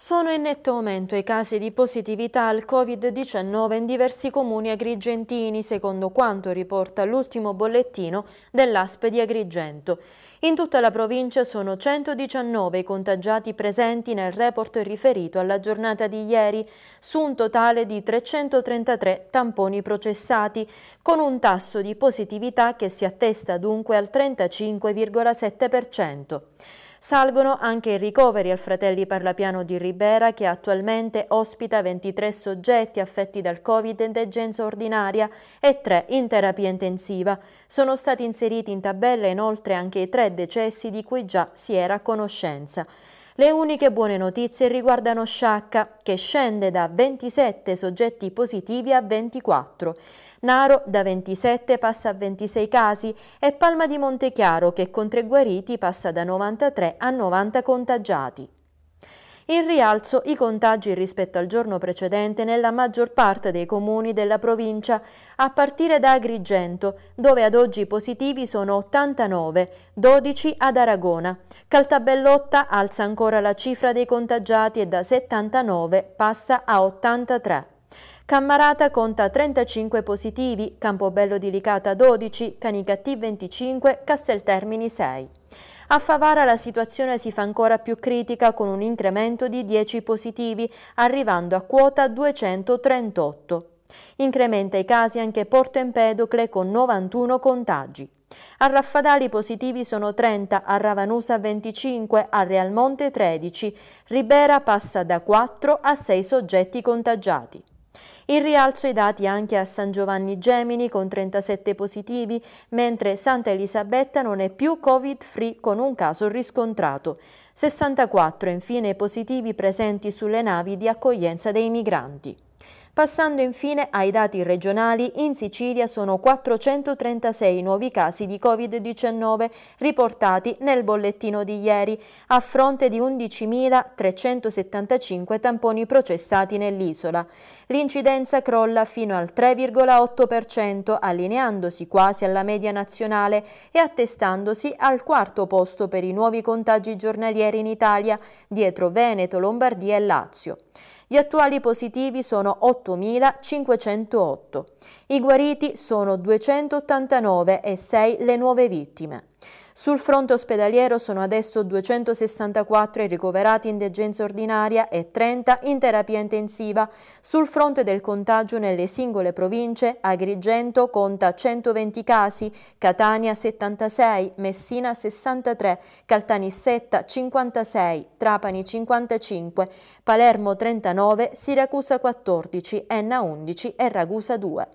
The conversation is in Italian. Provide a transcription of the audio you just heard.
Sono in netto aumento i casi di positività al Covid-19 in diversi comuni agrigentini, secondo quanto riporta l'ultimo bollettino dell'ASP di Agrigento. In tutta la provincia sono 119 i contagiati presenti nel report riferito alla giornata di ieri, su un totale di 333 tamponi processati, con un tasso di positività che si attesta dunque al 35,7%. Salgono anche i ricoveri al Fratelli Parlapiano di Ribera che attualmente ospita 23 soggetti affetti dal Covid in degenza ordinaria e 3 in terapia intensiva. Sono stati inseriti in tabella inoltre anche i tre decessi di cui già si era a conoscenza. Le uniche buone notizie riguardano Sciacca, che scende da 27 soggetti positivi a 24. Naro da 27 passa a 26 casi e Palma di Montechiaro, che con tre guariti passa da 93 a 90 contagiati. In rialzo i contagi rispetto al giorno precedente nella maggior parte dei comuni della provincia, a partire da Agrigento, dove ad oggi i positivi sono 89, 12 ad Aragona. Caltabellotta alza ancora la cifra dei contagiati e da 79 passa a 83. Cammarata conta 35 positivi, Campobello di Licata 12, Canicattì 25, Casteltermini 6. A Favara la situazione si fa ancora più critica con un incremento di 10 positivi, arrivando a quota 238. Incrementa i casi anche Porto Empedocle con 91 contagi. A Raffadali positivi sono 30, a Ravanusa 25, a Realmonte 13. Ribera passa da 4 a 6 soggetti contagiati. In rialzo i dati anche a San Giovanni Gemini con 37 positivi, mentre Santa Elisabetta non è più covid-free con un caso riscontrato. 64 infine positivi presenti sulle navi di accoglienza dei migranti. Passando infine ai dati regionali, in Sicilia sono 436 nuovi casi di Covid-19 riportati nel bollettino di ieri, a fronte di 11.375 tamponi processati nell'isola. L'incidenza crolla fino al 3,8%, allineandosi quasi alla media nazionale e attestandosi al quarto posto per i nuovi contagi giornalieri in Italia, dietro Veneto, Lombardia e Lazio. Gli attuali positivi sono 8.508. I guariti sono 289 e 6 le nuove vittime. Sul fronte ospedaliero sono adesso 264 i ricoverati in degenza ordinaria e 30 in terapia intensiva. Sul fronte del contagio nelle singole province, Agrigento conta 120 casi, Catania 76, Messina 63, Caltanissetta 56, Trapani 55, Palermo 39, Siracusa 14, Enna 11 e Ragusa 2.